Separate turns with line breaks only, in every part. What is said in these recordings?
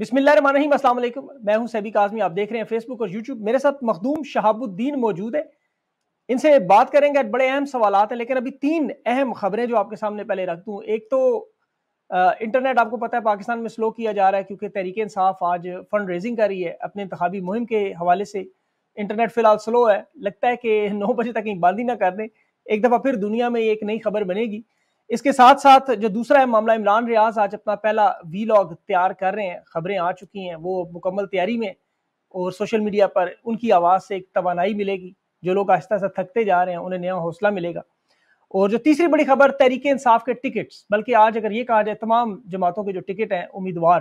बिस्मिल्लाम असलम मैं हूं सैबिक आजमी आप देख रहे हैं फेसबुक और यूट्यूब मेरे साथ मखदूम शहाबुद्दीन मौजूद है इनसे बात करेंगे बड़े अहम सवाल हैं लेकिन अभी तीन अहम खबरें जो आपके सामने पहले रख दूँ एक तो आ, इंटरनेट आपको पता है पाकिस्तान में स्लो किया जा रहा है क्योंकि तहरीक इंसाफ आज फंड रेजिंग कर रही है अपने इंतबी मुहिम के हवाले से इंटरनेट फिलहाल स्लो है लगता है कि नौ बजे तक कहीं बंद ही ना कर दें एक दफ़ा फिर दुनिया में एक नई खबर बनेगी इसके साथ साथ जो दूसरा है मामला इमरान रियाज आज अपना पहला वी लॉग तैयार कर रहे हैं खबरें आ चुकी हैं वो मुकम्मल तैयारी में और सोशल मीडिया पर उनकी आवाज़ से एक तोानाई मिलेगी जो लोग आहिस्ता आहिस्ता थकते जा रहे हैं उन्हें नया हौसला मिलेगा और जो तीसरी बड़ी खबर तहरीक इंसाफ के टिकट्स बल्कि आज अगर ये कहा जाए तमाम जमातों के जो टिकट हैं उम्मीदवार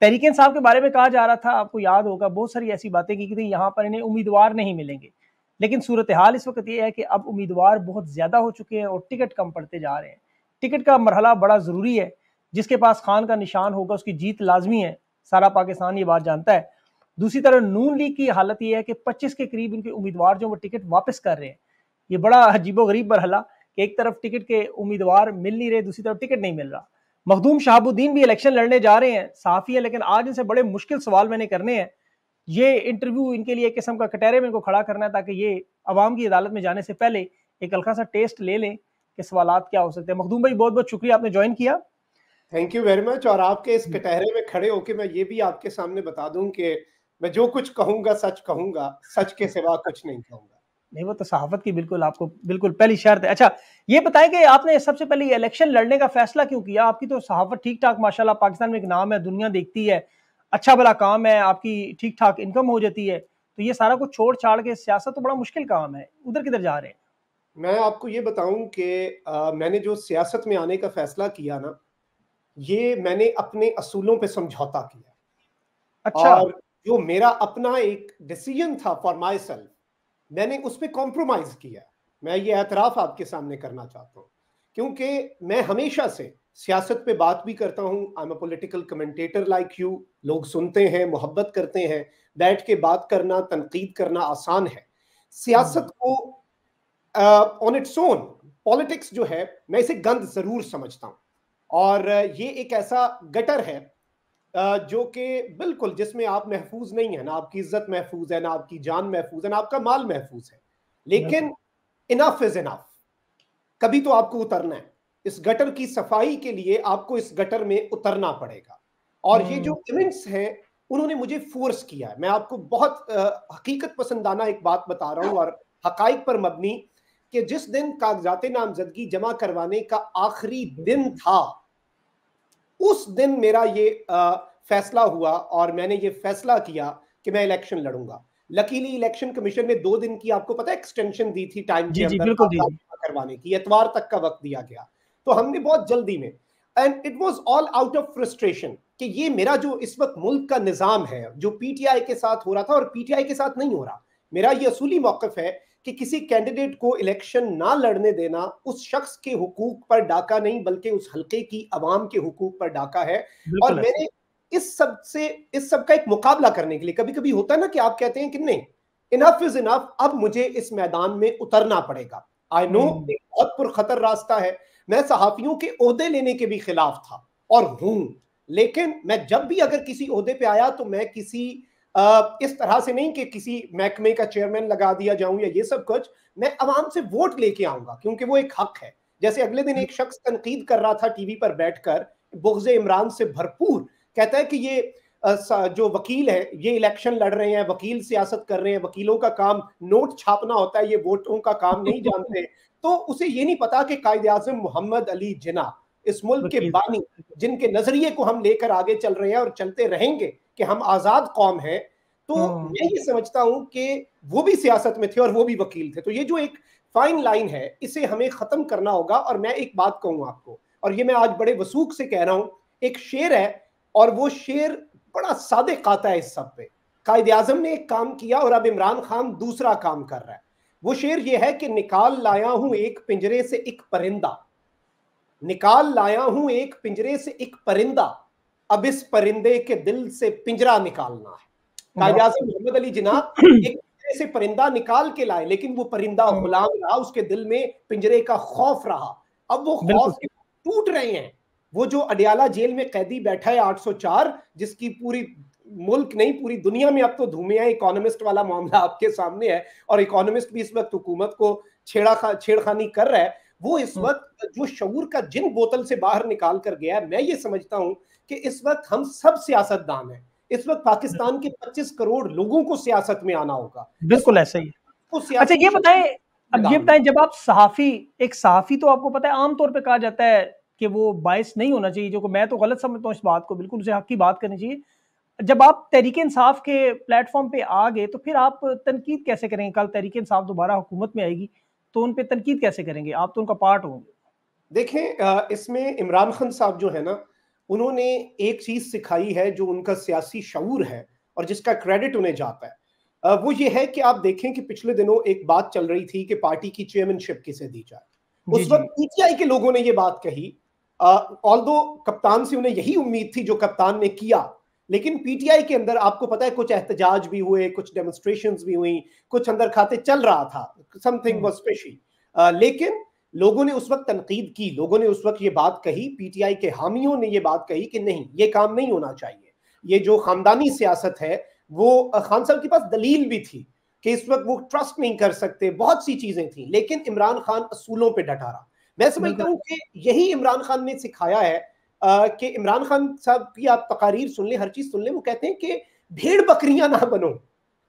तहरीक इंसाफ के बारे में कहा जा रहा था आपको याद होगा बहुत सारी ऐसी बातें की थी यहाँ पर इन्हें उम्मीदवार नहीं मिलेंगे लेकिन सूरत हाल इस वक्त ये है कि अब उम्मीदवार बहुत ज़्यादा हो चुके हैं और टिकट कम पड़ते जा रहे हैं टिकट का मरहला बड़ा ज़रूरी है जिसके पास खान का निशान होगा उसकी जीत लाजमी है सारा पाकिस्तान ये बात जानता है दूसरी तरफ नून लीग की हालत यह है कि 25 के करीब इनके उम्मीदवार जो वो टिकट वापस कर रहे हैं ये बड़ा अजीबो गरीब मरहला कि एक तरफ टिकट के उम्मीदवार मिल नहीं रहे दूसरी तरफ टिकट नहीं मिल रहा मखदूम शहाबुद्दीन भी इलेक्शन लड़ने जा रहे हैं साफ़ी है लेकिन आज इनसे बड़े मुश्किल सवाल मैंने करने हैं ये इंटरव्यू इनके लिए एक किस्म का कटहरे में इनको खड़ा करना है ताकि ये आवाम की अदालत में जाने से पहले एक हल्का सा टेस्ट ले लें के सवाल
क्या हो सकते हैं मखदूम भाई बहुत बहुत शुक्रिया आपने ज्वाइन किया थैंक यू वेरी मच और आपके इस कटहरे में खड़े होके मैं ये भी आपके सामने बता दूं कि मैं जो कुछ कहूंगा सच कहूंगा सच के सिवा कुछ नहीं कहूंगा
नहीं वो तो सहाफत की बिल्कुल आपको बिल्कुल पहली शर्त है अच्छा ये बताएं कि आपने सबसे पहले इलेक्शन लड़ने का फैसला क्यों किया आपकी तो सहाफत ठीक ठाक माशाल्लाह पाकिस्तान में एक नाम है दुनिया देखती है अच्छा भला काम है आपकी ठीक ठाक इनकम हो जाती है तो ये सारा कुछ छोड़ छाड़ के सियासत तो बड़ा मुश्किल काम है उधर किधर जा रहे हैं
मैं आपको ये बताऊं कि मैंने जो सियासत में आने का फैसला किया ना ये मैंने अपने असूलों पे समझौता किया अच्छा और जो मेरा अपना एक डिसीजन था फॉर माई सेल्फ मैंने उस पर कॉम्प्रोमाइज किया मैं ये एतराफ़ आपके सामने करना चाहता हूँ क्योंकि मैं हमेशा से सियासत पे बात भी करता हूँ I am a political commentator like you लोग सुनते हैं मोहब्बत करते हैं बैठ के बात करना तनकीद करना आसान है सियासत हम्म। को ऑन इट्स ओन पॉलिटिक्स जो है मैं इसे गंद जरूर समझता हूँ और uh, ये एक ऐसा गटर है uh, जो कि बिल्कुल जिसमें आप महफूज नहीं है ना आपकी इज्जत महफूज है ना आपकी जान महफूज है ना आपका माल महफूज है लेकिन इनफ इज इनफ कभी तो आपको उतरना है इस गटर की सफाई के लिए आपको इस गटर में उतरना पड़ेगा और ये जो इवेंट्स हम्म। हैं उन्होंने मुझे फोर्स किया है मैं आपको बहुत आ, uh, हकीकत पसंदाना एक बात बता रहा हूँ और हकाइक पर मबनी कि जिस दिन कागजात नामजदगी जमा करवाने का आखिरी दिन था उस दिन मेरा ये आ, फैसला हुआ और मैंने ये फैसला किया कि मैं इलेक्शन लड़ूंगा लकीली इलेक्शन कमीशन ने दो दिन की आपको पता है एक्सटेंशन दी थी टाइम के अंदर करवाने की एतवार तक का वक्त दिया गया तो हमने बहुत जल्दी में and it was all out of frustration कि ये मेरा जो इस वक्त मुल्क का निज़ाम है जो पीटीआई के साथ हो रहा था और पीटीआई के साथ नहीं हो रहा मेरा ये असूली मौकफ है कि किसी कैंडिडेट को इलेक्शन ना लड़ने देना उस शख्स के हुकूक पर डाका नहीं बल्कि उस हलके की आवाम के हुकूक पर डाका है और मैंने इस सब से इस सब का एक मुकाबला करने के लिए कभी कभी होता है ना कि आप कहते हैं कि नहीं इनफ इज इनफ अब मुझे इस मैदान में उतरना पड़ेगा आई नो हम्म। एक बहुत पुरखतर रास्ता है मैं सहाफियों के अहदे लेने के भी खिलाफ था और हूं लेकिन मैं जब भी अगर किसी अहदे पे आया तो मैं किसी इस तरह से नहीं कि किसी महकमे का चेयरमैन लगा दिया जाऊं या ये सब कुछ मैं आवाम से वोट लेके आऊंगा क्योंकि वो एक हक है जैसे अगले दिन एक शख्स तनकीद कर रहा था टीवी पर बैठकर बुग्ज इमरान से भरपूर कहता है कि ये जो वकील है ये इलेक्शन लड़ रहे हैं वकील सियासत कर रहे हैं वकीलों का काम नोट छापना होता है ये वोटों का काम नहीं जानते तो उसे ये नहीं पता कि कायद आजम मोहम्मद अली जिना इस मुल्क के बानी जिनके नजरिए को हम लेकर आगे चल रहे हैं और चलते रहेंगे कि हम आजाद कौम है तो हाँ। मैं ये समझता हूँ कि वो भी सियासत में थे और वो भी वकील थे तो ये जो एक फाइन लाइन है इसे हमें खत्म करना होगा और मैं एक बात कहूँ आपको और ये मैं आज बड़े वसूख से कह रहा हूँ एक शेर है और वो शेर बड़ा सादे काता है इस सब पे कायद आजम ने एक काम किया और अब इमरान खान दूसरा काम कर रहा है वो शेर ये है कि निकाल लाया हूं एक पिंजरे से एक परिंदा निकाल लाया हूं एक पिंजरे से एक परिंदा अब इस परिंदे के दिल से पिंजरा निकालना है मोहम्मद अली जिना एक से परिंदा निकाल के लाए लेकिन वो परिंदा हाँ। गुलाम रहा उसके दिल में पिंजरे का खौफ रहा अब वो खौफ टूट रहे हैं वो जो अडियाला जेल में कैदी बैठा है 804 जिसकी पूरी मुल्क नहीं पूरी दुनिया में अब तो धूमे इकोनॉमिस्ट वाला मामला आपके सामने है और इकोनॉमिस्ट भी इस वक्त हुकूमत को छेड़ा खा, छेड़खानी कर रहा है वो इस हाँ। वक्त जो शऊर का जिन बोतल से बाहर निकाल कर गया है मैं ये समझता हूँ कि इस वक्त हम सब सियासतदान हैं इस वक्त पाकिस्तान के 25 करोड़ लोगों को सियासत में आना होगा बिल्कुल ऐसा ही अच्छा ये बताएं अब ये बताएं जब आप सहाफी एक सहाफी तो आपको पता है आमतौर
पर कहा जाता है कि वो बायस नहीं होना चाहिए जो को मैं तो गलत समझता हूँ इस बात को बिल्कुल उसे हक की बात करनी चाहिए जब आप तहरीक इंसाफ के प्लेटफॉर्म पे आ गए तो फिर आप तनकीद कैसे करेंगे कल तहरीक इंसाफ दोबारा हुकूमत में आएगी तो उन पर तनकीद कैसे करेंगे आप तो उनका पार्ट होंगे
देखें इसमें इमरान खान साहब जो है ना उन्होंने एक चीज सिखाई है जो उनका सियासी शूर है और जिसका क्रेडिट उन्हें जाता है वो ये है कि आप देखें कि पिछले दिनों एक बात चल रही थी कि पार्टी की चेयरमैनशिप किसे दी जाए उस वक्त पीटीआई e के लोगों ने ये बात कही ऑल दो कप्तान से उन्हें यही उम्मीद थी जो कप्तान ने किया लेकिन पीटीआई के अंदर आपको पता है कुछ एहतजाज भी हुए कुछ डेमोन्स्ट्रेशन भी हुई कुछ अंदर खाते चल रहा था समथिंग वॉज फिशी लेकिन लोगों ने उस वक्त तनकीद की लोगों ने उस वक्त ये बात कही पीटीआई के हामियों ने ये बात कही कि नहीं ये काम नहीं होना चाहिए ये जो खानदानी सियासत है वो खान साहब के पास दलील भी थी कि इस वक्त वो ट्रस्ट नहीं कर सकते बहुत सी चीजें थी लेकिन इमरान खान असूलों पर डटा रहा मैं समझता हूँ कि यही इमरान खान ने सिखाया है कि इमरान खान साहब की आप तकारीर सुन लें हर चीज सुन लें वो कहते हैं कि भेड़ बकरियां ना बनो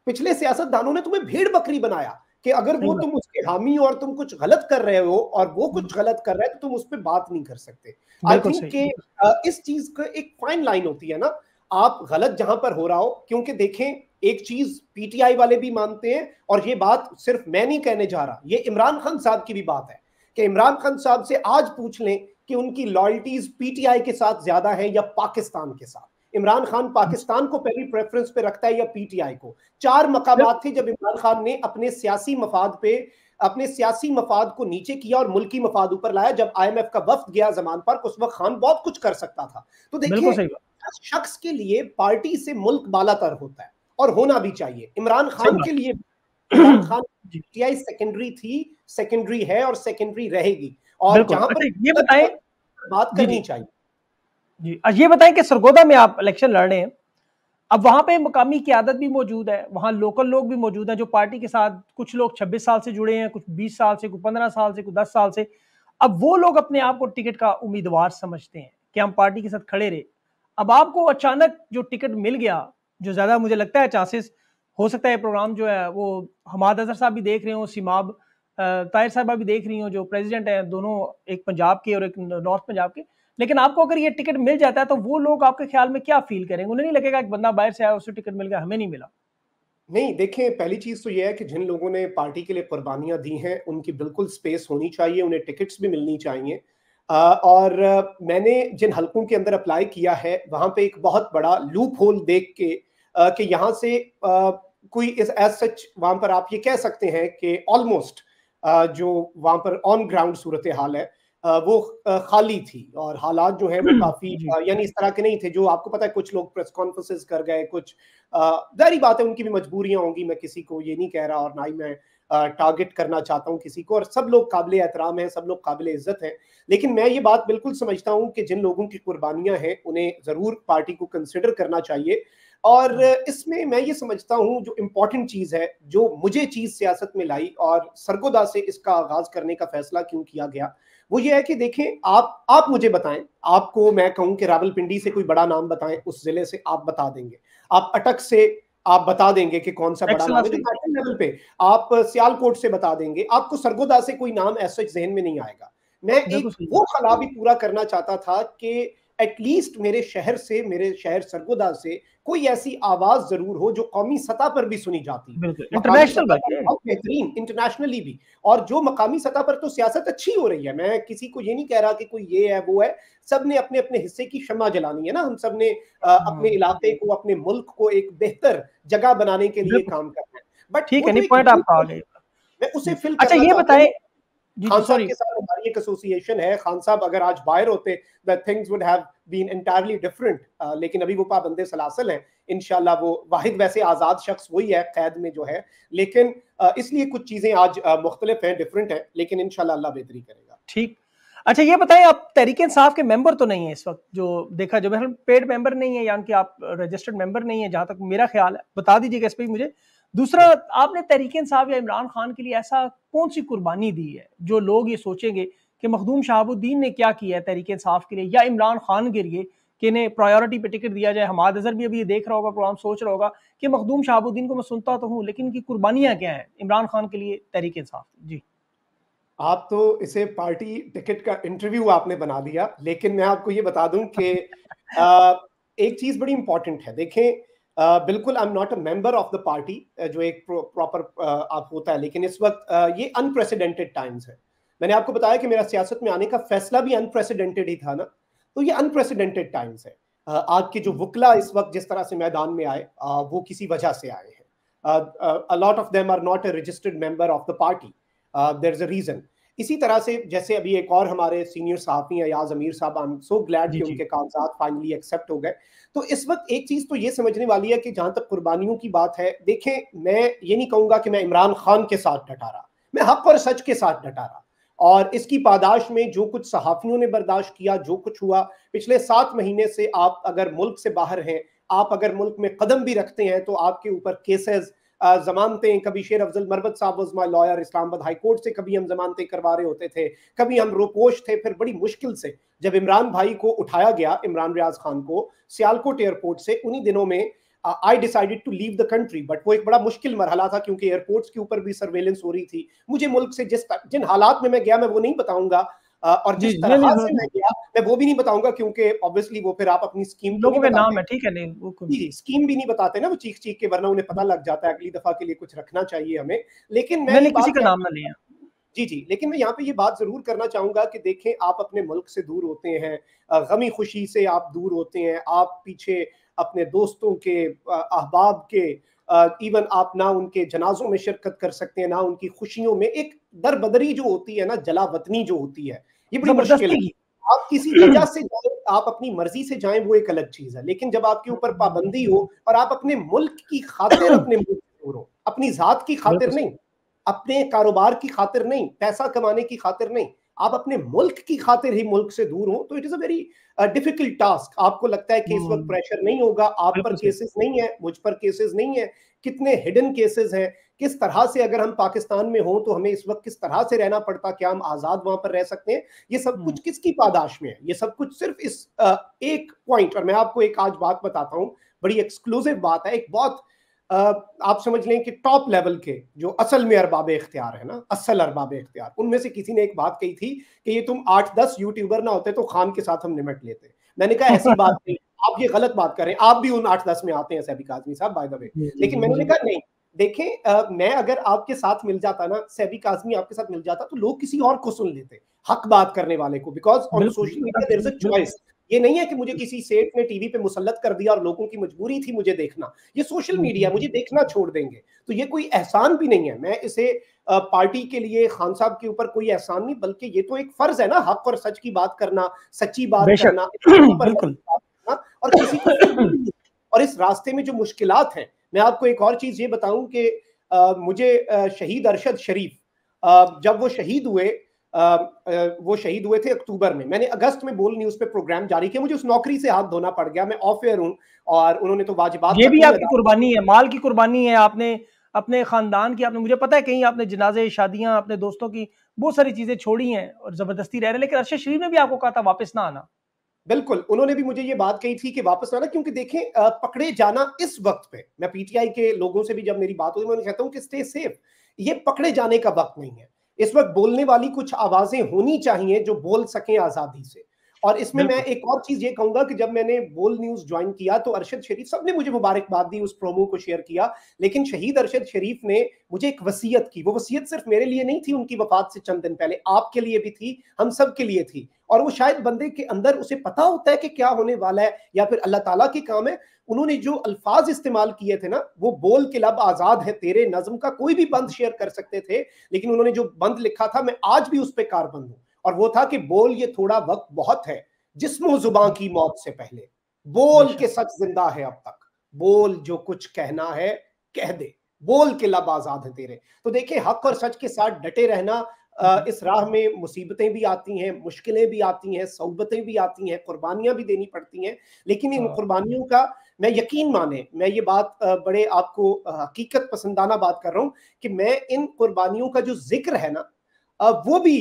पिछले सियासतदानों ने तुम्हें भेड़ बकरी बनाया कि अगर वो तुम उसके हामी और तुम कुछ गलत कर रहे हो और वो कुछ हम्म। गलत कर रहे हैं तो तुम उस पर बात नहीं कर सकते आई थिंक इस चीज का एक फाइन लाइन होती है ना आप गलत जहां पर हो रहा हो क्योंकि देखें एक चीज पीटीआई वाले भी मानते हैं और ये बात सिर्फ मैं नहीं कहने जा रहा ये इमरान खान साहब की भी बात है कि इमरान खान साहब से आज पूछ लें कि उनकी लॉयल्टीज पीटीआई के साथ ज्यादा है या पाकिस्तान के साथ इमरान खान पाकिस्तान को पहली प्रेफरेंस पे रखता है या पीटीआई को चार मकाम थे जब इमरान खान ने अपने सियासी मफाद पे अपने सियासी मफाद को नीचे किया और मुल्की मफाद ऊपर लाया जब आईएमएफ का वफ्त गया जमान पर उस वक्त खान बहुत कुछ कर सकता था तो देखिए शख्स के लिए पार्टी से मुल्क बालातर होता है और होना भी चाहिए इमरान खान के लिए खान पीटीआई सेकेंडरी थी सेकेंडरी है और सेकेंडरी रहेगी और जहां अच्छा, पर ये बताए बात करनी चाहिए
जी ये बताएं कि सरगोदा में आप इलेक्शन लड़ रहे हैं अब वहां पे मुकामी क्यादत भी मौजूद है वहां लोकल लोग भी मौजूद हैं जो पार्टी के साथ कुछ लोग 26 साल से जुड़े हैं कुछ 20 साल से कुछ 15 साल से कुछ 10 साल से अब वो लोग अपने आप को टिकट का उम्मीदवार समझते हैं कि हम पार्टी के साथ खड़े रहे अब आपको अचानक जो टिकट मिल गया जो ज्यादा मुझे लगता है चांसेस हो सकता है प्रोग्राम जो है वो हमाद अजहर साहब भी देख रहे हो सिमाब ताहिर साहबा भी देख रही हो जो प्रेसिडेंट हैं दोनों एक पंजाब के और एक नॉर्थ पंजाब के लेकिन आपको अगर ये टिकट मिल जाता है तो वो लोग आपके ख्याल में क्या फील करेंगे उन्हें नहीं लगेगा एक बंदा बाहर से आया उसे टिकट मिल गया हमें नहीं मिला
नहीं देखें पहली चीज तो यह है कि जिन लोगों ने पार्टी के लिए कुर्बानियां दी हैं उनकी बिल्कुल स्पेस होनी चाहिए उन्हें टिकट्स भी मिलनी चाहिए और मैंने जिन हलकों के अंदर अप्लाई किया है वहां पे एक बहुत बड़ा लूप होल देख के कि यहाँ से कोई इस एज सच वहां पर आप ये कह सकते हैं कि ऑलमोस्ट जो वहां पर ऑन ग्राउंड सूरत हाल है वो खाली थी और हालात जो है वो हम्म, काफी हम्म। यानी इस तरह के नहीं थे जो आपको पता है कुछ लोग प्रेस कॉन्फ्रेंसेस कर गए कुछ जारी बात है उनकी भी मजबूरियां होंगी मैं किसी को ये नहीं कह रहा और ना ही मैं टारगेट करना चाहता हूँ किसी को और सब लोग काबिल एहतराम हैं सब लोग काबिल इज्जत हैं लेकिन मैं ये बात बिल्कुल समझता हूँ कि जिन लोगों की कुर्बानियां हैं उन्हें ज़रूर पार्टी को कंसिडर करना चाहिए और इसमें मैं ये समझता हूँ जो इम्पोर्टेंट चीज़ है जो मुझे चीज़ सियासत में लाई और सरगोदा से इसका आगाज करने का फैसला क्यों किया गया वो ये है कि देखें आप आप मुझे बताएं आपको मैं कहूं कि रावलपिंडी से कोई बड़ा नाम बताएं उस जिले से आप बता देंगे आप अटक से आप बता देंगे कि कौन सा बड़ा नाम नेशनल लेवल पे आप सियालकोट से बता देंगे आपको सरगोदा से कोई नाम ऐसा जहन में नहीं आएगा मैं एक वो खला भी पूरा करना चाहता था कि एटलीस्ट मेरे शहर से मेरे शहर सरगोदा से कोई ऐसी आवाज जरूर हो जो कौमी सतह पर भी सुनी जाती
है इंटरनेशनल
बेहतरीन इंटरनेशनली भी और जो मकामी सतह पर तो सियासत अच्छी हो रही है मैं किसी को ये नहीं कह रहा कि कोई ये है वो है सब ने अपने अपने हिस्से की क्षमा जलानी है ना हम सब ने हाँ। अपने इलाके को अपने मुल्क को एक बेहतर जगह बनाने के लिए काम करना है बट ठीक है उसे फिल अच्छा ये बताएं खान साहब अगर आज बाहर होते things would have been entirely different लेकिन अभी वो सलासल इनशाला वो वाहिद वैसे आज़ाद शख्स वही है कैद में जो है लेकिन uh, इसलिए कुछ चीज़ें आज uh, मुख्तलिफ हैं डिफरेंट है लेकिन इनशाला बेहतरी करेगा ठीक अच्छा ये
बताएं आप तरीके इंसाफ के मेंबर तो नहीं है इस वक्त जो देखा जो पेड मेंबर नहीं है यानी कि आप रजिस्टर्ड मेंबर नहीं है जहां तक मेरा ख्याल है बता दीजिएगा इस पर मुझे दूसरा आपने तहरीक साहब या इमरान खान के लिए ऐसा कौन सी कुर्बानी दी है जो लोग ये सोचेंगे कि मखदूम शहाबुद्दीन ने क्या किया है तहरीक साफ़ के लिए या इमरान खान के लिए कि इन्हें प्रायोरिटी पे टिकट दिया जाए हमाद अजहर भी अभी ये देख रहा होगा प्रोग्राम सोच रहा होगा कि मखदूम शहाबुद्दीन को मैं सुनता तो हूँ लेकिन इनकी कुर्बानियाँ क्या हैं इमरान खान के लिए तहरीक इंसाफ
जी आप तो इसे पार्टी टिकट का इंटरव्यू आपने बना दिया लेकिन मैं आपको ये बता दूं कि एक चीज बड़ी इंपॉर्टेंट है देखें बिल्कुल I am not a member of the party जो एक प्रॉपर आप होता है लेकिन इस वक्त ये अनप्रेसिडेंटेड टाइम्स है मैंने आपको बताया कि मेरा सियासत में आने का फैसला भी अनप्रेसिडेंटेड ही था ना तो ये अनप्रेसिडेंटेड टाइम्स है आज के जो वकला इस वक्त जिस तरह से मैदान में आए वो किसी वजह से आए हैं lot of them are not a registered member of the party there is a reason इसी तरह से जैसे अभी एक और हमारे सीनियर सहाफ़ी अयाज अमीर साहब आई एम सो ग्लैड कि उनके कागजात फाइनली एक्सेप्ट हो गए तो इस वक्त एक चीज़ तो ये समझने वाली है कि जहां तक कुर्बानियों की बात है देखें मैं ये नहीं कहूंगा कि मैं इमरान खान के साथ डटा रहा मैं हक और सच के साथ डटा रहा और इसकी पादाश में जो कुछ सहाफ़ियों ने बर्दाश्त किया जो कुछ हुआ पिछले सात महीने से आप अगर मुल्क से बाहर हैं आप अगर मुल्क में कदम भी रखते हैं तो आपके ऊपर केसेस जमानतें कभी शेर अफजल मरबत साहब was my lawyer Islamabad high court से कभी हम जमानतें करवा रहे होते थे कभी हम रोपोश थे फिर बड़ी मुश्किल से जब इमरान भाई को उठाया गया इमरान रियाज खान को सियालकोट एयरपोर्ट से उन्हीं दिनों में I decided to leave the country but वो एक बड़ा मुश्किल मरहला था क्योंकि एयरपोर्ट्स के ऊपर भी सर्वेलेंस हो रही थी मुझे मुल्क से जिस जिन हालात में मैं गया मैं वो नहीं बताऊंगा और जिस तरह से हाँ। मैं गया मैं वो भी नहीं बताऊंगा क्योंकि ऑब्वियसली वो फिर आप अपनी स्कीम लोगों के नाम
है ठीक है नहीं वो
जी स्कीम भी नहीं बताते ना वो चीख चीख के वरना उन्हें पता लग जाता है अगली दफा के लिए कुछ रखना चाहिए हमें लेकिन मैं किसी का नाम ना लिया जी जी लेकिन मैं यहाँ पे ये बात जरूर करना चाहूंगा कि देखें आप अपने मुल्क से दूर होते हैं गमी खुशी से आप दूर होते हैं आप पीछे अपने दोस्तों के अहबाब के इवन आप ना उनके जनाजों में शिरकत कर सकते हैं ना उनकी खुशियों में एक दर बदरी जो होती है ना जला वतनी जो होती है ये बड़ी मुश्किल है आप किसी वजह से जाए आप अपनी मर्जी से जाए वो एक अलग चीज है लेकिन जब आपके ऊपर पाबंदी हो और आप अपने मुल्क की खातिर अपने मुल्क दूर हो अपनी जात की खातिर नहीं अपने कारोबार की खातिर नहीं पैसा कमाने की खातिर नहीं आप अपने मुल्क की खातिर ही मुल्क से दूर हो तो it is a very difficult task आपको लगता है कि इस वक्त प्रेशर हम्म। नहीं होगा आप पर केसेस नहीं है मुझ पर केसेस नहीं है कितने हिडन केसेस हैं किस तरह से अगर हम पाकिस्तान में हों तो हमें इस वक्त किस तरह से रहना पड़ता क्या हम आज़ाद वहां पर रह सकते हैं ये सब हम्म। कुछ किसकी पादाश में है ये सब कुछ सिर्फ इस एक पॉइंट और मैं आपको एक आज बात बताता हूँ बड़ी एक्सक्लूसिव बात है एक बहुत आप समझ लें कि टॉप लेवल के जो असल में अरबाब इख्तियार है ना असल अरबाब इख्तियार उनमें से किसी ने एक बात कही थी कि ये तुम आठ दस यूट्यूबर ना होते तो खान के साथ हम निमट लेते मैंने कहा ऐसी बात नहीं आप ये गलत बात करें आप भी उन आठ दस में आते हैं सैबिक आजमी साहब बाय द वे लेकिन मैंने कहा नहीं देखें मैं अगर आपके साथ मिल जाता ना सैबी काजमी आपके साथ मिल जाता तो लोग किसी और को सुन लेते हक बात करने वाले को because on social media there is a choice ये नहीं है कि मुझे किसी सेठ ने टीवी पे मुसलत कर दिया और लोगों की मजबूरी थी मुझे देखना ये सोशल मीडिया हम्म, हम्म। मुझे देखना छोड़ देंगे तो ये कोई एहसान भी नहीं है मैं इसे पार्टी के लिए खान साहब के ऊपर कोई एहसान नहीं बल्कि ये तो एक फर्ज है ना हक और सच की बात करना सच्ची बात करना और किसी और इस रास्ते में जो मुश्किल हैं मैं आपको एक और चीज़ ये बताऊं कि मुझे शहीद अरशद शरीफ जब वो शहीद हुए आ, वो शहीद हुए थे अक्टूबर में मैंने अगस्त में बोल न्यूज पे प्रोग्राम जारी किया मुझे उस नौकरी से हाथ धोना पड़ गया मैं ऑफ एयर हूँ और उन्होंने तो वाजिबात ये भी आपकी कुर्बानी है माल की कुर्बानी है आपने अपने खानदान की आपने मुझे पता है
कहीं आपने जनाजे शादियां अपने दोस्तों की बहुत सारी चीजें छोड़ी हैं और जबरदस्ती रह रहे लेकिन अरशद शरीफ ने भी आपको कहा था वापस ना आना
बिल्कुल उन्होंने भी मुझे ये बात कही थी कि वापस आना क्योंकि देखें पकड़े जाना इस वक्त पे मैं पीटीआई के लोगों से भी जब मेरी बात होती मैं कहता हूँ कि स्टे सेफ ये पकड़े जाने का वक्त नहीं है इस वक्त बोलने वाली कुछ आवाजें होनी चाहिए जो बोल सकें आजादी से और इसमें मैं एक और चीज ये कहूंगा कि जब मैंने बोल न्यूज ज्वाइन किया तो अरशद शरीफ सब ने मुझे मुबारकबाद दी उस प्रोमो को शेयर किया लेकिन शहीद अरशद शरीफ ने मुझे एक वसीयत की वो वसीयत सिर्फ मेरे लिए नहीं थी उनकी वफात से चंद दिन पहले आपके लिए भी थी हम सब के लिए थी और वो शायद बंदे के अंदर उसे पता होता है कि क्या होने वाला है या फिर अल्लाह ताला के काम है उन्होंने जो अल्फाज इस्तेमाल किए थे ना वो बोल के लब आजाद है तेरे नज्म का कोई भी बंद शेयर कर सकते थे लेकिन उन्होंने जो बंद लिखा था मैं आज भी उस पर कार बंद हूँ और वो था कि बोल ये थोड़ा वक्त बहुत है जिसमो जुबा की मौत से पहले बोल अच्छा। के सच जिंदा है अब तक बोल जो कुछ कहना है कह दे बोल के लब आजाद है तेरे तो देखिए हक और सच के साथ डटे रहना हम्म। इस राह में मुसीबतें भी आती हैं मुश्किलें भी आती हैं सौबतें भी आती हैं कुर्बानियां भी देनी पड़ती हैं लेकिन इन हाँ। कुर्बानियों का मैं यकीन माने मैं ये बात बड़े आपको हकीकत पसंदाना बात कर रहा हूँ कि मैं इन कुर्बानियों का जो जिक्र है ना वो भी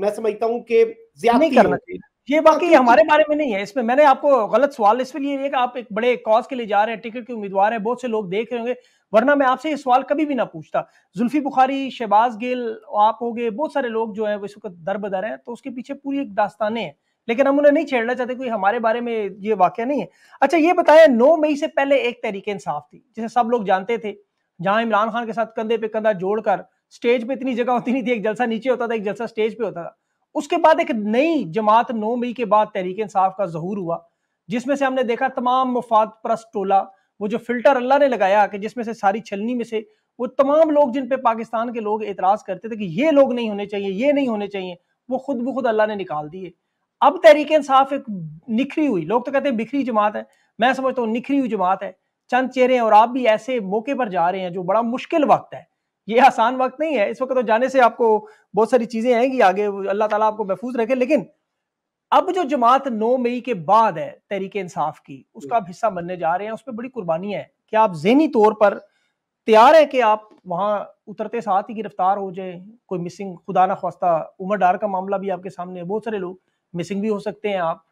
मैं समझता हूँ कि ज्यादा करना चाहिए ये बाकी तो हमारे बारे में नहीं है इसमें मैंने आपको गलत सवाल इसमें लिए है कि आप एक बड़े कॉज के
लिए जा रहे हैं टिकट के उम्मीदवार हैं बहुत से लोग देख रहे होंगे वरना मैं आपसे ये सवाल कभी भी ना पूछता जुल्फी बुखारी शहबाज गिल आप हो गए बहुत सारे लोग जो है वो इस वक्त दर बदर हैं तो उसके पीछे पूरी एक दास्तान है लेकिन हम उन्हें नहीं छेड़ना चाहते कोई हमारे बारे में ये वाक्य नहीं है अच्छा ये बताया नौ मई से पहले एक तरीके इंसाफ थी जिसे सब लोग जानते थे जहां इमरान खान के साथ कंधे पे कंधा जोड़कर स्टेज पे इतनी जगह होती नहीं थी एक जलसा नीचे होता था एक जलसा स्टेज पे होता था उसके बाद एक नई जमात नौ मई के बाद तहरीक इंसाफ का जहूर हुआ जिसमें से हमने देखा तमाम मुफाद परस्त टोला वो जो फिल्टर अल्लाह ने लगाया कि जिसमें से सारी छलनी में से वो तमाम लोग जिन पे पाकिस्तान के लोग एतराज करते थे कि ये लोग नहीं होने चाहिए ये नहीं होने चाहिए वो खुद ब खुद अल्लाह ने निकाल दिए अब तहरीक इंसाफ एक निखरी हुई लोग तो कहते हैं बिखरी जमात है मैं समझता हूँ निखरी हुई जमात है चंद चेहरे और आप भी ऐसे मौके पर जा रहे हैं जो बड़ा मुश्किल वक्त है ये आसान वक्त नहीं है इस वक्त तो जाने से आपको बहुत सारी चीजें आएंगी आगे अल्लाह ताला आपको महफूज रखे लेकिन अब जो जमात नौ मई के बाद है तहरीक इंसाफ की उसका आप हिस्सा बनने जा रहे हैं उस पर बड़ी कुर्बानी है क्या आप जहनी तौर पर तैयार है कि आप वहां उतरते साथ ही गिरफ्तार हो जाए कोई मिसिंग खुदा ना खास्ता उमर डार का मामला भी आपके सामने है बहुत सारे लोग मिसिंग भी हो सकते हैं आप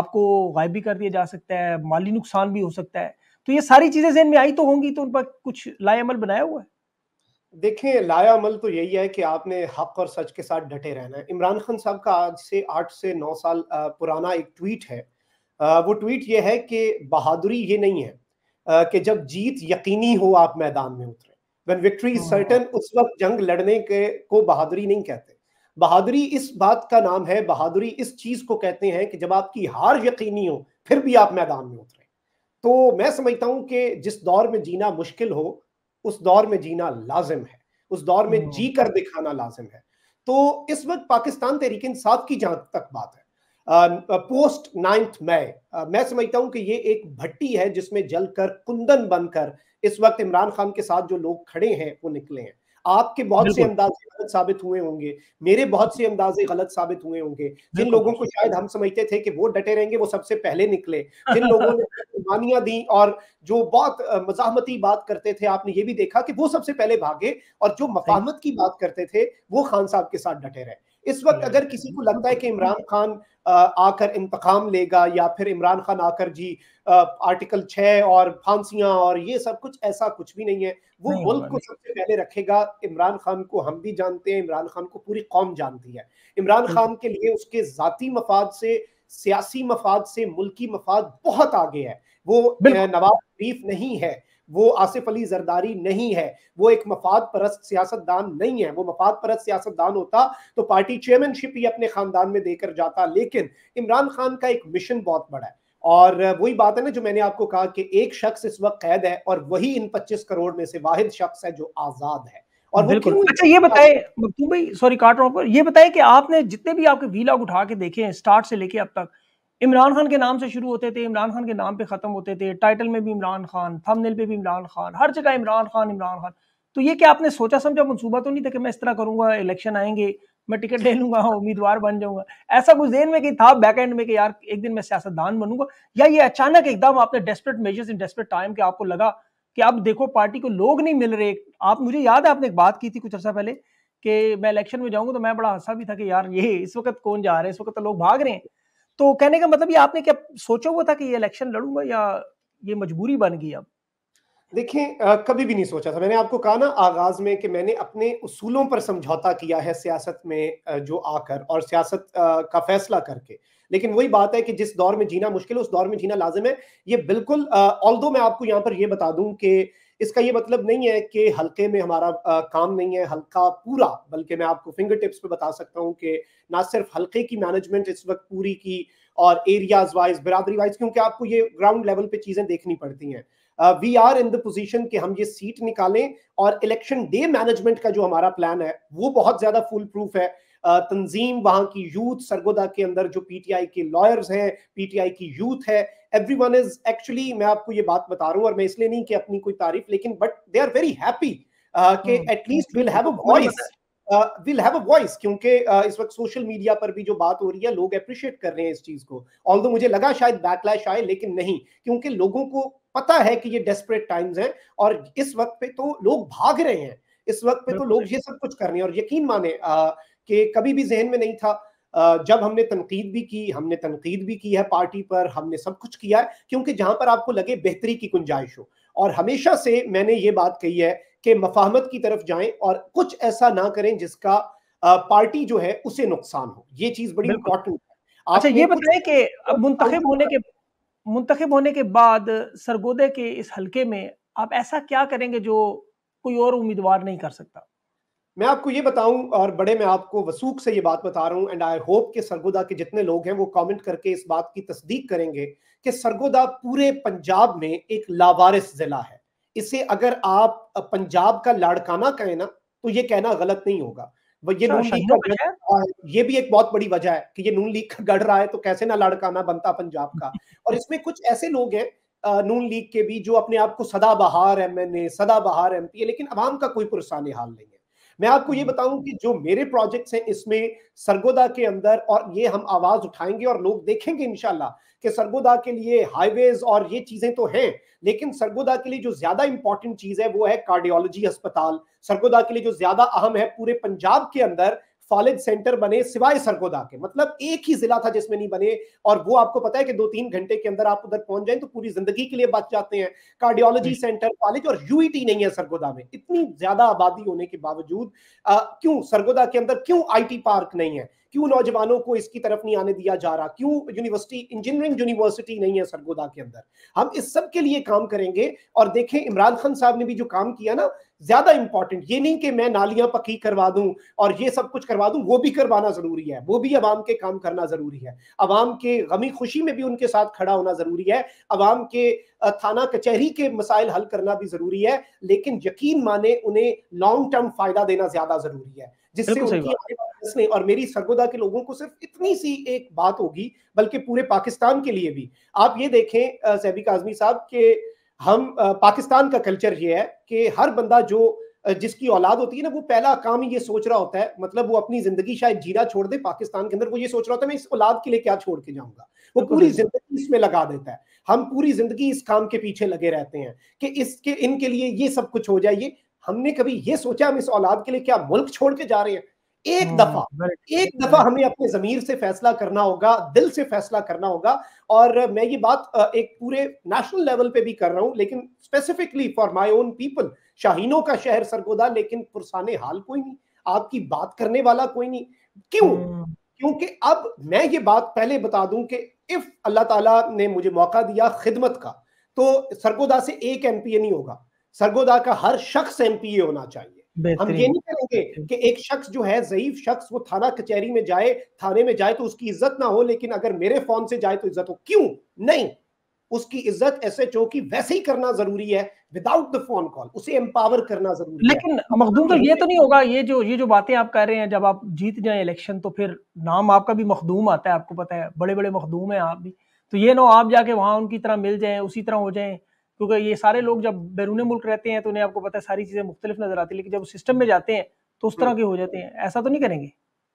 आपको गायब भी कर दिया जा सकता है माली नुकसान भी हो सकता है
तो ये सारी चीज़ें जहन में आई तो होंगी तो उन पर कुछ लाएमल बनाया हुआ है देखें लाया अमल तो यही है कि आपने हक और सच के साथ डटे रहना है इमरान खान साहब का आज से आठ से नौ साल पुराना एक ट्वीट है वो ट्वीट ये है कि बहादुरी ये नहीं है कि जब जीत यकीनी हो आप मैदान में उतरे वन विक्ट्री इज सर्टन उस वक्त जंग लड़ने के को बहादुरी नहीं कहते बहादुरी इस बात का नाम है बहादुरी इस चीज को कहते हैं कि जब आपकी हार यकीनी हो फिर भी आप मैदान में उतरे तो मैं समझता हूं कि जिस दौर में जीना मुश्किल हो उस दौर में जीना लाजिम है उस दौर में हम्म। जी कर दिखाना लाजिम है तो इस वक्त पाकिस्तान तहरीक इंसाफ की जहां तक बात है पोस्ट नाइन्थ मई मैं समझता हूं कि ये एक भट्टी है जिसमें जलकर कुंदन बनकर इस वक्त इमरान खान के साथ जो लोग खड़े हैं वो निकले हैं आपके बहुत से अंदाजे गलत साबित हुए होंगे मेरे बहुत से अंदाजे गलत साबित हुए होंगे जिन लोगों को शायद हम समझते थे कि वो डटे रहेंगे वो सबसे पहले निकले जिन लोगों ने कुर्बानियां दी और जो बहुत मजामती बात करते थे आपने ये भी देखा कि वो सबसे पहले भागे और जो मफामत की बात करते थे वो खान साहब के साथ डटे रहे इस वक्त अगर हाँ। किसी को लगता है कि इमरान खान आकर इंतकाम लेगा या फिर इमरान खान आकर जी आर्टिकल छः और फांसियाँ और ये सब कुछ ऐसा कुछ भी नहीं है वो नहीं, मुल्क को सबसे पहले रखेगा इमरान खान को हम भी जानते हैं इमरान खान को पूरी कौम जानती है इमरान खान के लिए उसके जाती मफाद से सियासी मफाद से मुल्की मफाद बहुत आगे है वो नवाज शरीफ नहीं है वो आसिफ अली जरदारी नहीं है वो एक मफाद परस्त सियासतदान नहीं है वो मफाद परस्त सियासतदान होता तो पार्टी चेयरमैनशिप ही अपने खानदान में देकर जाता लेकिन इमरान खान का एक मिशन बहुत बड़ा है और वही बात है ना जो मैंने आपको कहा कि एक शख्स इस वक्त कैद है और वही इन पच्चीस करोड़ में से वाहिद शख्स है जो आजाद है और बिल्कुल अच्छा ये बताए मकतूब भाई सॉरी काट रहा हूँ ये बताए कि आपने जितने भी आपके वीलॉग उठा के देखे हैं
स्टार्ट से लेके अब तक इमरान खान के नाम से शुरू होते थे इमरान खान के नाम पे ख़त्म होते थे टाइटल में भी इमरान खान थंबनेल पे भी इमरान खान हर जगह इमरान खान इमरान खान तो ये क्या आपने सोचा समझा मनसूबा तो नहीं था कि मैं इस तरह करूंगा इलेक्शन आएंगे मैं टिकट ले लूंगा उम्मीदवार बन जाऊंगा ऐसा कुछ देन में कि था बैक एंड में कि यार एक दिन मैं सियासतदान बनूंगा या ये अचानक एकदम आपने desperate measures in desperate time के आपको लगा कि अब देखो पार्टी को लोग नहीं मिल रहे आप मुझे याद है आपने एक बात की थी कुछ अर्सा पहले कि मैं इलेक्शन में जाऊंगा तो मैं बड़ा हंसा भी था कि यार ये इस वक्त कौन जा रहे हैं इस वक्त तो लोग भाग रहे
हैं तो कहने का मतलब ये आपने क्या सोचा हुआ था कि ये इलेक्शन लड़ूंगा या ये मजबूरी बन गई अब देखिए कभी भी नहीं सोचा था मैंने आपको कहा ना आगाज में कि मैंने अपने उसूलों पर समझौता किया है सियासत में जो आकर और सियासत का फैसला करके लेकिन वही बात है कि जिस दौर में जीना मुश्किल है उस दौर में जीना लाजिम है ये बिल्कुल ऑल दो मैं आपको यहाँ पर यह बता दूं कि इसका ये मतलब नहीं है कि हल्के में हमारा आ, काम नहीं है हल्का पूरा बल्कि मैं आपको फिंगर टिप्स पे बता सकता हूँ कि ना सिर्फ हल्के की मैनेजमेंट इस वक्त पूरी की और एरियाज वाइज बरादरी वाइज क्योंकि आपको ये ग्राउंड लेवल पे चीजें देखनी पड़ती हैं we are in the position कि हम ये सीट निकालें और इलेक्शन डे मैनेजमेंट का जो हमारा प्लान है वो बहुत ज्यादा फुल प्रूफ है तंजीम वहां की यूथ सरगोदा के अंदर जो पीटीआई के लॉयर्स हैं पीटीआई की यूथ है एवरी वन इज एक्चुअली मैं आपको ये बात बता रहा हूँ और मैं इसलिए नहीं कि अपनी कोई तारीफ लेकिन but they are very happy के at least will have a voice will have a voice क्योंकि इस वक्त सोशल मीडिया पर भी जो बात हो रही है लोग अप्रिशिएट कर रहे हैं इस चीज को ऑल दो मुझे लगा शायद बैकलैश आए लेकिन नहीं क्योंकि लोगों को पता है कि ये डेस्परेट टाइम्स हैं और इस वक्त पे तो लोग भाग रहे हैं इस वक्त पे तो लोग ये सब कुछ कर रहे हैं और यकीन माने आ, कि कभी भी जहन में नहीं था जब हमने तनकीद भी की हमने तनकीद भी की है पार्टी पर हमने सब कुछ किया है क्योंकि जहां पर आपको लगे बेहतरी की गुंजाइश हो और हमेशा से मैंने ये बात कही है कि मफाहमत की तरफ जाएं और कुछ ऐसा ना करें जिसका पार्टी जो है उसे नुकसान हो ये चीज बड़ी इंपॉर्टेंट
है अच्छा ये
बताएं कि मुंतखब होने के मुंतखब होने के बाद सरगोदे के
इस हलके में आप ऐसा क्या करेंगे जो कोई और उम्मीदवार नहीं कर सकता
मैं आपको ये बताऊं और बड़े मैं आपको वसूख से ये बात बता रहा हूं एंड आई होप कि सरगोदा के जितने लोग हैं वो कमेंट करके इस बात की तस्दीक करेंगे कि सरगोदा पूरे पंजाब में एक लावारिस जिला है इसे अगर आप पंजाब का लाड़काना कहें ना तो ये कहना गलत नहीं होगा ये अच्छा, नून लीग का हाँ, ये भी एक बहुत बड़ी वजह है कि ये नून लीग का गढ़ रहा है तो कैसे ना लाड़काना बनता पंजाब का और इसमें कुछ ऐसे लोग हैं नून लीग के भी जो अपने आप को सदाबहार एम एन ए सदाबहार एम पी लेकिन आवाम का कोई पुरसान हाल नहीं है मैं आपको ये बताऊं कि जो मेरे प्रोजेक्ट्स हैं इसमें सरगोदा के अंदर और ये हम आवाज उठाएंगे और लोग देखेंगे इनशाला कि सरगोदा के लिए हाईवेज और ये चीजें तो हैं लेकिन सरगोदा के लिए जो ज्यादा इंपॉर्टेंट चीज है वो है कार्डियोलॉजी अस्पताल सरगोदा के लिए जो ज्यादा अहम है पूरे पंजाब के अंदर सॉलिड सेंटर बने सिवाय सरगोदा के मतलब एक ही जिला था जिसमें नहीं बने और वो आपको पता है कि दो तीन घंटे के अंदर आप उधर पहुंच जाए तो पूरी जिंदगी के लिए बच जाते हैं कार्डियोलॉजी सेंटर कॉलेज और यूईटी e नहीं है सरगोदा में इतनी ज्यादा आबादी होने के बावजूद क्यों सरगोदा के अंदर क्यों आई पार्क नहीं है क्यों नौजवानों को इसकी तरफ नहीं आने दिया जा रहा क्यों यूनिवर्सिटी इंजीनियरिंग यूनिवर्सिटी नहीं है सरगोदा के अंदर हम इस सब के लिए काम करेंगे और देखें इमरान खान साहब ने भी जो काम किया ना ज्यादा इंपॉर्टेंट ये नहीं कि मैं नालियां पक्की करवा दूं और ये सब कुछ करवा दूं वो भी करवाना जरूरी है वो भी अवाम के काम करना जरूरी है अवाम के गमी खुशी में भी उनके साथ खड़ा होना जरूरी है अवाम के थाना कचहरी के मसाइल हल करना भी जरूरी है लेकिन यकीन माने उन्हें लॉन्ग टर्म फायदा देना ज्यादा जरूरी है जिससे उनकी और मेरी सरगोदा के लोगों को सिर्फ इतनी सी एक बात होगी बल्कि पूरे पाकिस्तान के लिए भी आप ये देखें सैबिक आजमी साहब के हम पाकिस्तान का कल्चर ये है कि हर बंदा जो जिसकी औलाद होती है ना वो पहला काम ही ये सोच रहा होता है मतलब वो अपनी जिंदगी शायद जीना छोड़ दे पाकिस्तान के अंदर वो ये सोच रहा होता है मैं इस औलाद के लिए क्या छोड़ के जाऊंगा वो पूरी जिंदगी इसमें लगा देता है हम पूरी जिंदगी इस काम के पीछे लगे रहते हैं कि इसके इनके लिए ये सब कुछ हो जाए हमने कभी ये सोचा हम इस औलाद के लिए क्या मुल्क छोड़ के जा रहे हैं हाँ, एक दफा एक दफा हमें अपने जमीर से फैसला करना होगा दिल से फैसला करना होगा और मैं ये बात एक पूरे नेशनल लेवल पे भी कर रहा हूं लेकिन specifically for my own people शाहीनों का शहर सरगोदा लेकिन पुरसाने हाल कोई नहीं आपकी बात करने वाला कोई नहीं क्यों हम्म। क्योंकि अब मैं ये बात पहले बता दूं कि इफ अल्लाह ताला ने मुझे मौका दिया खिदमत का तो सरगोदा से एक एमपीए नहीं होगा सरगोदा का हर शख्स एमपीए होना चाहिए हम ये नहीं करेंगे कि एक शख्स जो है जयीफ शख्स वो थाना कचहरी में जाए थाने में जाए तो उसकी इज्जत ना हो लेकिन अगर मेरे फोन से जाए तो इज्जत हो क्यों नहीं उसकी इज्जत एस एच ओ की वैसे ही करना जरूरी है विदाउट द फोन कॉल उसे एम्पावर करना जरूरी लेकिन मखदूम तो
ये तो नहीं होगा ये जो ये जो बातें आप कह रहे हैं जब आप जीत जाए इलेक्शन तो फिर नाम आपका भी मखदूम आता है आपको पता है बड़े बड़े मखदूम हैं आप भी तो ये ना आप जाके वहां उनकी तरह मिल जाए उसी तरह हो जाए क्योंकि ये सारे लोग जब बैरून मुल्क रहते हैं तो उन्हें आपको पता है सारी चीज़ें मुख्तलिफ नजर आती है लेकिन जब सिस्टम में जाते हैं तो उस तरह के हो जाते हैं
ऐसा तो नहीं करेंगे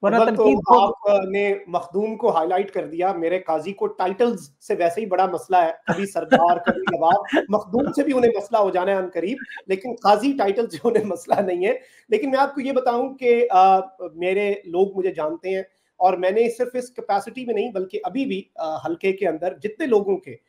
तो आपने मखदूम को हाईलाइट कर दिया मेरे काजी को टाइटल्स से वैसे ही बड़ा मसला है कभी सरदार कभी नवाब मखदूम से भी उन्हें मसला हो जाना है हम करीब लेकिन काजी टाइटल से उन्हें मसला नहीं है लेकिन मैं आपको ये बताऊं कि मेरे लोग मुझे जानते हैं और मैंने सिर्फ इस कैपेसिटी में नहीं बल्कि अभी भी आ, हल्के के अंदर जितने लोगों के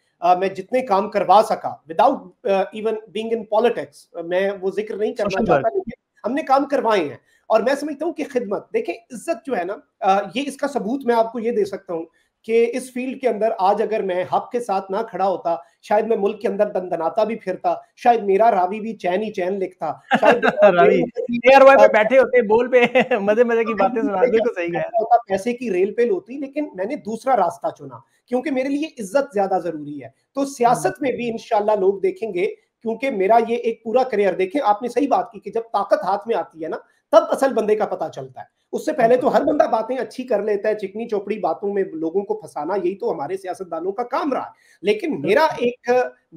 मैं जितने काम करवा सका without even being in politics मैं वो जिक्र नहीं करना चाहता लेकिन हमने काम करवाए हैं और मैं समझता हूँ कि खिदमत देखिए इज्जत जो है ना ये इसका सबूत मैं आपको ये दे सकता हूँ कि इस फील्ड के अंदर आज अगर मैं हब के साथ ना खड़ा होता शायद मैं मुल्क के अंदर दंदनाता भी फिरता शायद मेरा रावी भी चैन ही चैन लिखता पैसे की रेल पे लोती लेकिन मैंने दूसरा रास्ता चुना क्योंकि मेरे लिए इज्जत ज्यादा जरूरी है तो सियासत में भी इनशाला लोग देखेंगे क्योंकि मेरा ये एक पूरा करियर देखें आपने सही बात की कि जब ताकत हाथ में आती है ना तब असल बंदे का पता चलता है उससे पहले तो हाँ, हाँ। हर बंदा बातें अच्छी कर लेता है चिकनी चौपड़ी बातों में लोगों को फंसाना यही तो हमारे सियासतदानों का काम रहा है लेकिन मेरा एक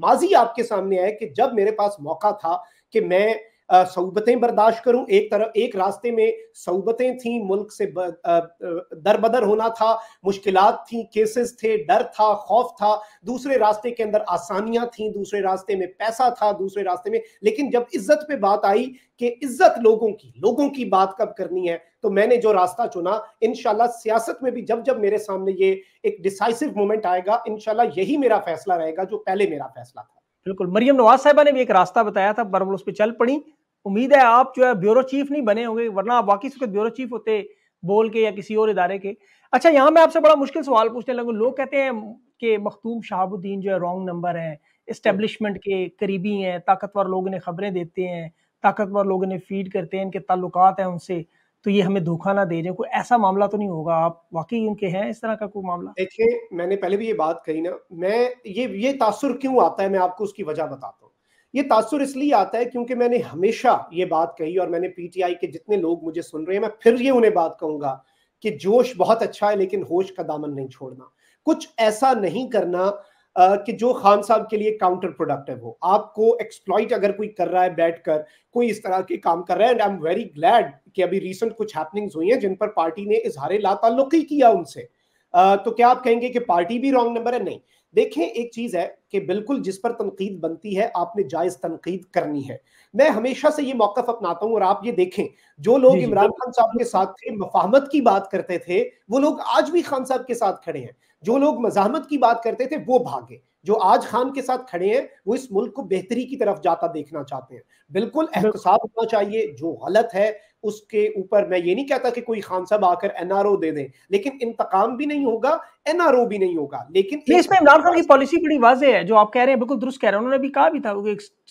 माजी आपके सामने आया कि जब मेरे पास मौका था कि मैं सऊबतें बर्दाश्त करूं एक तरफ एक रास्ते में सऊबतें थी मुल्क से दर बदर होना था मुश्किल थी केसेस थे डर था खौफ था दूसरे रास्ते के अंदर आसानियां थी दूसरे रास्ते में पैसा था दूसरे रास्ते में लेकिन जब इज्जत पे बात आई कि इज्जत लोगों की लोगों की बात कब करनी है तो मैंने जो रास्ता चुना इनशाला सियासत में भी जब जब मेरे सामने ये एक डिसाइसिव मोमेंट आएगा इनशाला यही मेरा फैसला रहेगा जो पहले मेरा फैसला था
बिल्कुल मरियम नवाज साहबा ने भी एक रास्ता बताया था बरबल उस पर चल पड़ी उम्मीद है आप जो है ब्यूरो चीफ नहीं बने होंगे वरना आप वाकई उसके ब्यूरो चीफ होते बोल के या किसी और इदारे के अच्छा यहाँ मैं आपसे बड़ा मुश्किल सवाल पूछने लगा लोग कहते हैं कि मखतूम शहाबुद्दीन जो है रॉन्ग नंबर है इस्टेब्लिशमेंट के करीबी हैं ताकतवर लोग इन्हें खबरें देते हैं ताकतवर लोग इन्हें फीड करते हैं इनके ताल्लुक हैं उनसे
तो ये हमें धोखा ना दे रहे कोई ऐसा मामला तो नहीं होगा आप वाकई उनके हैं इस तरह का कोई मामला देखिए मैंने पहले भी ये बात कही ना मैं ये ये तासुर क्यों आता है मैं आपको उसकी वजह बताता हूँ ये तासुर इसलिए आता है क्योंकि मैंने हमेशा ये बात कही और मैंने पीटीआई के जितने लोग मुझे सुन रहे हैं मैं फिर ये उन्हें बात कहूंगा कि जोश बहुत अच्छा है लेकिन होश का दामन नहीं छोड़ना कुछ ऐसा नहीं करना कि जो खान साहब के लिए काउंटर प्रोडक्टिव हो आपको एक्सप्लॉइट अगर कोई कर रहा है बैठकर कोई इस तरह के काम कर रहा है and I am very glad कि अभी रिसेंट कुछ हैपनिंग्स हुई हैं जिन पर पार्टी ने इजहार लाताल्लुक ही किया उनसे तो क्या आप कहेंगे कि पार्टी भी रॉन्ग नंबर है नहीं देखें एक चीज है कि बिल्कुल जिस पर तनकीद बनती है आपने जायज तनकीद करनी है मैं हमेशा से ये मौकफ अपनाता हूँ और आप ये देखें जो लोग इमरान खान साहब के साथ थे मफाहमत की बात करते थे वो लोग आज भी खान साहब के साथ खड़े हैं जो लोग मजामत की बात करते थे वो भागे जो आज खान के साथ खड़े हैं वो इस मुल्क को बेहतरी की तरफ जाता देखना चाहते हैं बिल्कुल एहतसाब होना चाहिए जो गलत है उसके ऊपर मैं ये नहीं कहता कि कोई खान साहब आकर एनआरओ दे दें लेकिन इंतकाम भी नहीं होगा एनआरओ भी नहीं होगा लेकिन इसमें इमरान खान की पॉलिसी बड़ी वाजे है जो आप कह रहे हैं बिल्कुल दुरुस्त कह रहे हैं उन्होंने भी कहा भी था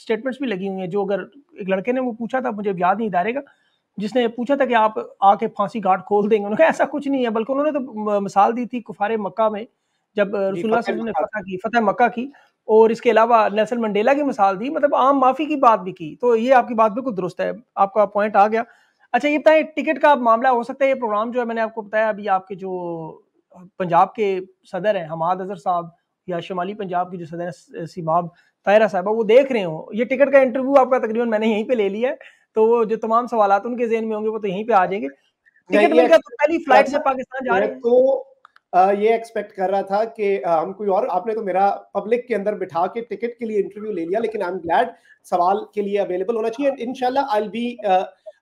स्टेटमेंट्स भी लगी हुई है जो अगर एक लड़के ने वो पूछा था मुझे याद नहीं इदारे जिसने पूछा था कि आप आके फांसी घाट खोल देंगे उन्होंने ऐसा कुछ नहीं है बल्कि उन्होंने तो मिसाल दी थी कुफारे मक्का में जब रसुल्ला ने फतह की फतेह मक्का की और इसके अलावा नेल्सन मंडेला की मिसाल दी मतलब आम माफी की बात भी की तो ये आपकी बात बिल्कुल दुरुस्त है आपका पॉइंट आ गया अच्छा ये बताएं टिकट का मामला हो सकता है ये प्रोग्राम जो है मैंने आपको बताया अभी आपके जो पंजाब के सदर हैं हमाद अजहर साहब या शुमाली पंजाब के जो सदर हैं सीमाब तायरा साहब वो देख रहे हो ये टिकट का इंटरव्यू आपका तकरीबन मैंने यहीं पर ले लिया है तो वो जो तमाम सवाल उनके जेहन में होंगे वो तो यहीं पर आ जाएंगे टिकट मिलकर तो पहली फ्लाइट से पाकिस्तान जा रहे हैं
तो, ये एक्सपेक्ट कर रहा था कि हम कोई और आपने तो मेरा पब्लिक के अंदर बिठा के टिकट के लिए इंटरव्यू ले लिया लेकिन आई एम ग्लैड सवाल के लिए अवेलेबल होना चाहिए इनशाला I be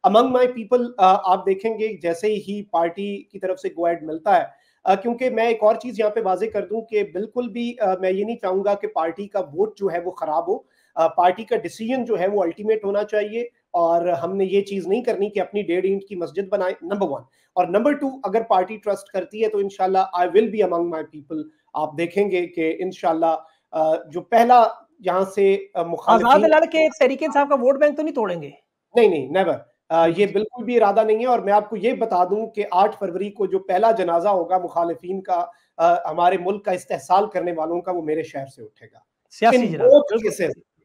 among my people आप देखेंगे जैसे ही पार्टी की तरफ से गोएड मिलता है Uh, क्योंकि मैं एक और चीज यहाँ पे वाजे कर दूं कि बिल्कुल भी uh, मैं ये नहीं चाहूंगा कि पार्टी का वोट जो है वो खराब हो uh, पार्टी का डिसीजन जो है वो अल्टीमेट होना चाहिए और हमने ये चीज नहीं करनी कि अपनी डेढ़ इंच की मस्जिद बनाए नंबर वन और नंबर टू अगर पार्टी ट्रस्ट करती है तो इन I will be among my people आप देखेंगे कि इनशाला uh, जो पहला यहाँ से uh, आजाद लड़के तरीके साहब का वोट बैंक तो नहीं तोड़ेंगे नहीं नहीं नेवर ये बिल्कुल भी इरादा नहीं है और मैं आपको ये बता दूं कि 8 फरवरी को जो पहला जनाजा होगा मुखालफी का आ, हमारे मुल्क का इस्तेसाल करने वालों का वो मेरे शहर से उठेगा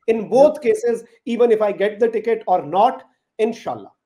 in both cases even if I get the ticket और नॉट इनशाला